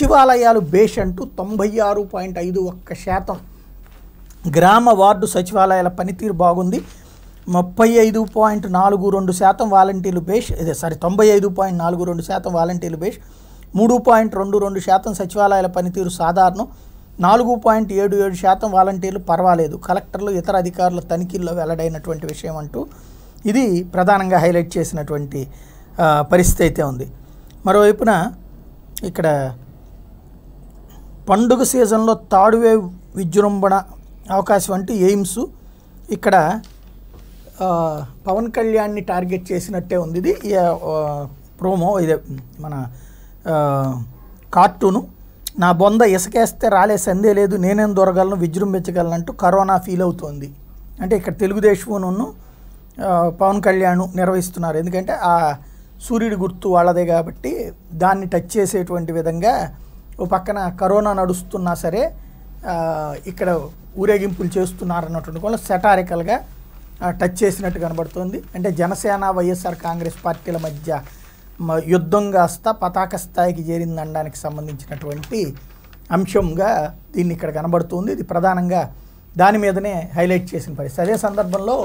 సచివాలయాలు బేష్ అంటూ తొంభై ఆరు పాయింట్ ఐదు ఒక్క శాతం గ్రామ వార్డు సచివాలయాల పనితీరు బాగుంది ముప్పై ఐదు పాయింట్ నాలుగు రెండు శాతం వాలంటీర్లు బేష్ ఇదే సారీ తొంభై ఐదు పాయింట్ నాలుగు రెండు శాతం వాలంటీర్లు బేష్ మూడు పాయింట్ రెండు రెండు శాతం సచివాలయాల పనితీరు సాధారణం నాలుగు పాయింట్ ఏడు ఏడు శాతం వాలంటీర్లు పర్వాలేదు కలెక్టర్లు ఇతర అధికారుల తనిఖీల్లో వెల్లడైనటువంటి విషయం అంటూ ఇది ప్రధానంగా హైలైట్ చేసినటువంటి పరిస్థితి అయితే ఉంది మరోవైపున ఇక్కడ పండుగ సీజన్లో తాడువే విజృంభణ అవకాశం అంటే ఎయిమ్స్ ఇక్కడ పవన్ కళ్యాణ్ని టార్గెట్ చేసినట్టే ఉంది ఇది ప్రోమో ఇదే మన కార్టూను నా బొంద ఇసకేస్తే రాలే సందే లేదు నేనేం దొరగలను విజృంభించగలను అంటూ కరోనా ఫీల్ అవుతోంది అంటే ఇక్కడ తెలుగుదేశంను పవన్ కళ్యాణ్ నిర్వహిస్తున్నారు ఎందుకంటే ఆ సూర్యుడి గుర్తు వాళ్ళదే కాబట్టి దాన్ని టచ్ చేసేటువంటి విధంగా ఓ పక్కన కరోనా నడుస్తున్నా సరే ఇక్కడ ఊరేగింపులు చేస్తున్నారు అన్నటువంటి కోణంలో సెటారికల్గా టచ్ చేసినట్టు కనబడుతోంది అంటే జనసేన వైఎస్ఆర్ కాంగ్రెస్ పార్టీల మధ్య యుద్ధం కాస్త పతాక స్థాయికి చేరిందనడానికి సంబంధించినటువంటి అంశంగా దీన్ని ఇక్కడ కనబడుతుంది ఇది ప్రధానంగా దాని మీదనే హైలైట్ చేసిన పరిస్థితి అదే సందర్భంలో